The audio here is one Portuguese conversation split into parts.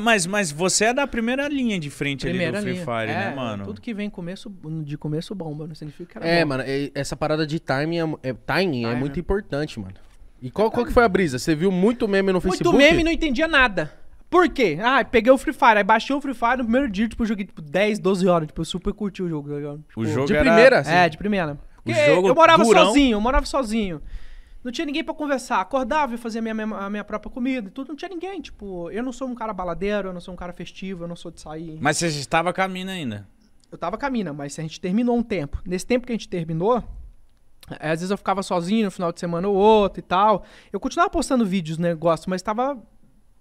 Mas, mas você é da primeira linha de frente primeira ali do Free Fire, né, é, mano? Tudo que vem começo, de começo bomba, não significa que era É, bomba. mano, essa parada de timing, é, é timing é muito importante, mano. E qual, qual que foi a brisa? Você viu muito meme no Facebook? Muito meme e não entendia nada. Por quê? Ah, peguei o Free Fire, aí baixei o Free Fire no primeiro dia, tipo, joguei tipo 10, 12 horas, tipo, eu super curti o jogo. Tá tipo, o jogo de era... primeira, assim. É, de primeira. o jogo eu morava durão. sozinho, eu morava sozinho. Não tinha ninguém para conversar. Acordava e fazia a minha, a minha própria comida e tudo. Não tinha ninguém. Tipo, eu não sou um cara baladeiro, eu não sou um cara festivo, eu não sou de sair. Mas você estava caminho ainda? Eu tava caminho, mas a gente terminou um tempo. Nesse tempo que a gente terminou, eh, às vezes eu ficava sozinho no final de semana ou outro e tal. Eu continuava postando vídeos, negócio, mas tava.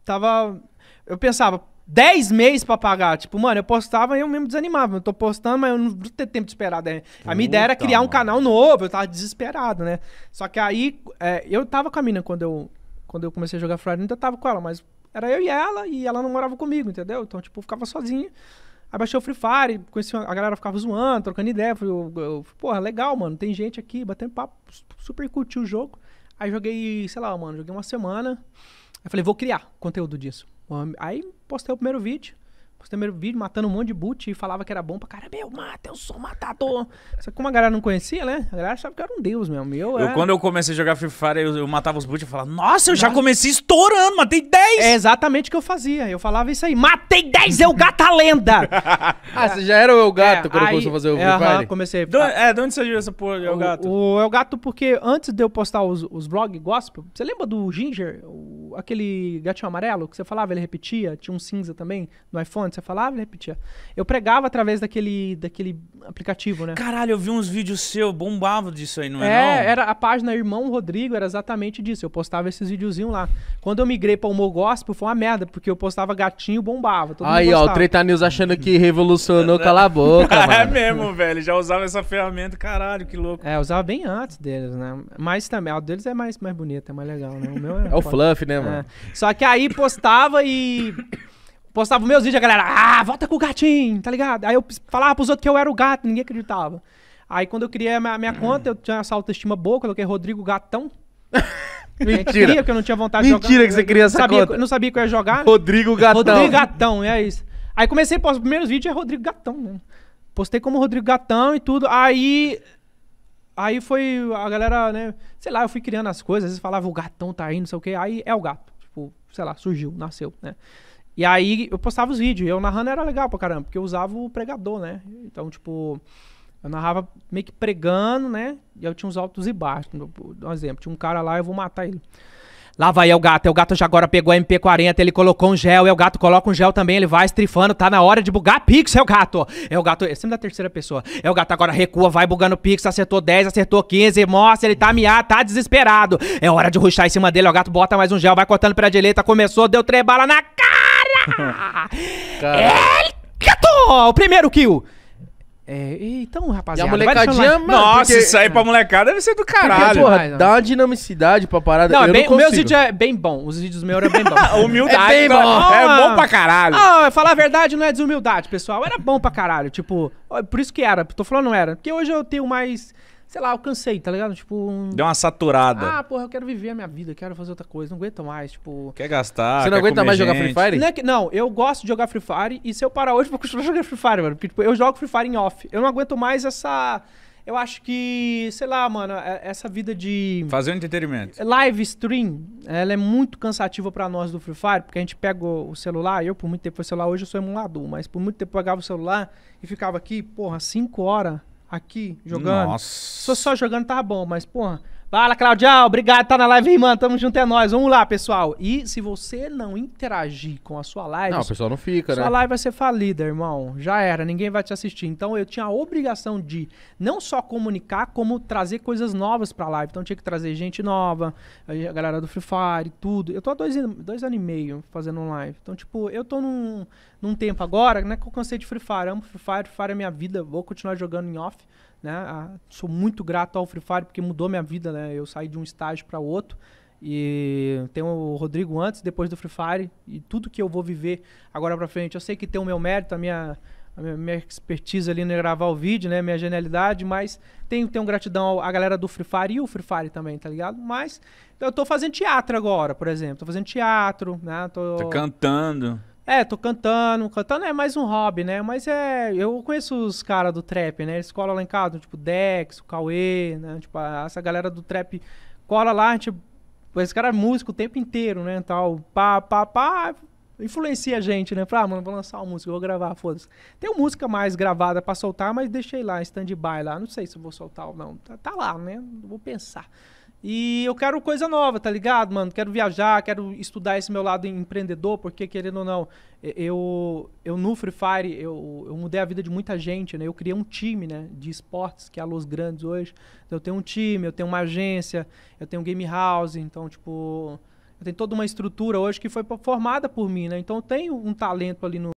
Tava. Eu pensava, 10 meses pra pagar. Tipo, mano, eu postava e eu mesmo desanimava. Eu tô postando, mas eu não vou ter tempo de esperar. Né? a minha ideia era criar mano. um canal novo, eu tava desesperado, né? Só que aí, é, eu tava com a mina quando eu, quando eu comecei a jogar Friday, ainda tava com ela, mas era eu e ela, e ela não morava comigo, entendeu? Então, tipo, eu ficava sozinha. Aí baixei o Free Fire, conheci a galera ficava zoando, trocando ideia. Falei, eu, eu, porra, legal, mano, tem gente aqui, batendo papo, super curti o jogo. Aí joguei, sei lá, mano, joguei uma semana. Aí falei, vou criar conteúdo disso. Aí postei o primeiro vídeo. Postei o primeiro vídeo matando um monte de boot e falava que era bom pra cara. Meu, mata, eu sou matador. Só que como a galera não conhecia, né? A galera achava que era um deus mesmo. Eu, eu Quando eu comecei a jogar Free Fire, eu, eu matava os boot e falava, nossa, eu já nossa. comecei estourando, matei 10! É exatamente o que eu fazia. Eu falava isso aí, matei 10, eu gata lenda! ah, você já era o El Gato é, quando começou a fazer o Free é, Fire? comecei. Do, é, de onde você viu essa porra de El Gato? O, o El Gato, porque antes de eu postar os, os blogs gospel, você lembra do Ginger? O aquele gatinho amarelo que você falava, ele repetia, tinha um cinza também no iPhone, você falava, ele repetia. Eu pregava através daquele, daquele aplicativo, né? Caralho, eu vi uns vídeos seu, bombava disso aí, não é? É, não? era a página Irmão Rodrigo, era exatamente disso. Eu postava esses videozinhos lá. Quando eu migrei para o Mogospo, foi uma merda, porque eu postava gatinho, bombava. aí, ó, o Treta News achando que revolucionou, cala a boca. É mano. é mesmo, velho. Já usava essa ferramenta, caralho, que louco. É, usava bem antes deles, né? Mas também, a deles é mais, mais bonita, é mais legal, né? O meu é. é o fluff, né, mano. Né? Só que aí postava e. Postava meus vídeos, a galera, ah, volta com o gatinho, tá ligado? Aí eu falava pros outros que eu era o gato, ninguém acreditava. Aí quando eu criei a minha, minha conta, eu tinha essa autoestima boa, coloquei Rodrigo Gatão. Mentira. Queria, eu não tinha vontade Mentira de jogar. Mentira que você queria essa sabia, conta. Eu não sabia que eu ia jogar. Rodrigo Gatão. Rodrigo Gatão, é isso. Aí comecei, os primeiros vídeos é Rodrigo Gatão, né? Postei como Rodrigo Gatão e tudo. Aí Aí foi a galera, né? Sei lá, eu fui criando as coisas, às vezes falava o gatão tá aí, não sei o que. Aí é o gato. Tipo, sei lá, surgiu, nasceu, né? E aí eu postava os vídeos. Eu narrando era legal pra caramba, porque eu usava o pregador, né? Então, tipo, eu narrava meio que pregando, né? E eu tinha uns altos e baixos. Um exemplo, tinha um cara lá, eu vou matar ele. Lá vai é o gato, é o gato já agora pegou a MP40, ele colocou um gel, é o gato coloca um gel também, ele vai estrifando, tá na hora de bugar pix, é o gato. É o gato, é da terceira pessoa. É o gato agora recua, vai bugando pix, acertou 10, acertou 15, mostra, ele tá miado, tá desesperado. É hora de ruxar em cima dele, é o gato bota mais um gel, vai cortando pra direita, começou, deu três balas na cara. Caralho. Ele... Gato! O primeiro kill. É, então, rapaziada. E a molecadinha, mano, Nossa, porque... isso aí pra molecada deve ser do caralho. Porque, porra, dá uma dinamicidade pra parada. Não, eu bem, não meus vídeos é bem bom. Os vídeos meus eram é bem bons. Humildade. É bom. Não, é ah. bom pra caralho. Ah, falar a verdade não é desumildade, pessoal. Era bom pra caralho. Tipo, por isso que era. Tô falando não era. Porque hoje eu tenho mais sei lá, alcancei, tá ligado? Tipo. Um... Deu uma saturada. Ah, porra, eu quero viver a minha vida, quero fazer outra coisa, não aguento mais, tipo. Quer gastar? Você não aguenta mais gente. jogar Free Fire? Não, é que, não, eu gosto de jogar Free Fire e se eu parar hoje, vou continuar jogando Free Fire, mano. Porque, tipo, eu jogo Free Fire em off. Eu não aguento mais essa. Eu acho que, sei lá, mano, é, essa vida de. Fazer um entretenimento. Live stream, ela é muito cansativa para nós do Free Fire, porque a gente pega o celular, eu por muito tempo o celular, hoje eu sou emulador, mas por muito tempo eu pegava o celular e ficava aqui, porra, 5 horas aqui jogando. Nossa. Se fosse só jogando, tava bom, mas, porra, Fala, Claudião. Obrigado, tá na live, irmão. Tamo junto, é nóis. Vamos lá, pessoal. E se você não interagir com a sua live... Não, o pessoal não fica, sua né? Sua live vai ser falida, irmão. Já era, ninguém vai te assistir. Então, eu tinha a obrigação de não só comunicar, como trazer coisas novas pra live. Então, tinha que trazer gente nova, a galera do Free Fire, tudo. Eu tô há dois, dois anos e meio fazendo live. Então, tipo, eu tô num, num tempo agora, né, que eu cansei de Free Fire. amo Free Fire, Free Fire é minha vida. Vou continuar jogando em off. Né? Ah, sou muito grato ao Free Fire porque mudou minha vida, né? Eu saí de um estágio para outro e tem o Rodrigo antes, depois do Free Fire e tudo que eu vou viver agora para frente. Eu sei que tem o meu mérito, a minha a minha, expertise ali no gravar o vídeo, né? Minha genialidade, mas tenho, tenho gratidão à galera do Free Fire e o Free Fire também, tá ligado? Mas eu tô fazendo teatro agora, por exemplo. Tô fazendo teatro, né? Tô... Tá cantando. É, tô cantando. Cantando é mais um hobby, né? Mas é. Eu conheço os caras do trap, né? Eles colam lá em casa, tipo Dex, o Cauê, né? Tipo, essa galera do trap cola lá, tipo. Esse cara é músico o tempo inteiro, né? Tal, pá, pá, pá. Influencia a gente, né? Fala, ah, mano, vou lançar uma música, vou gravar, foda-se. Tem uma música mais gravada pra soltar, mas deixei lá, stand-by lá. Não sei se vou soltar ou não. Tá, tá lá, né? Vou pensar. E eu quero coisa nova, tá ligado, mano? Quero viajar, quero estudar esse meu lado empreendedor, porque querendo ou não, eu, eu no Free Fire, eu, eu mudei a vida de muita gente, né? Eu criei um time, né, de esportes, que é a Los Grandes hoje. Então, eu tenho um time, eu tenho uma agência, eu tenho um game house, então, tipo, eu tenho toda uma estrutura hoje que foi formada por mim, né? Então, eu tenho um talento ali no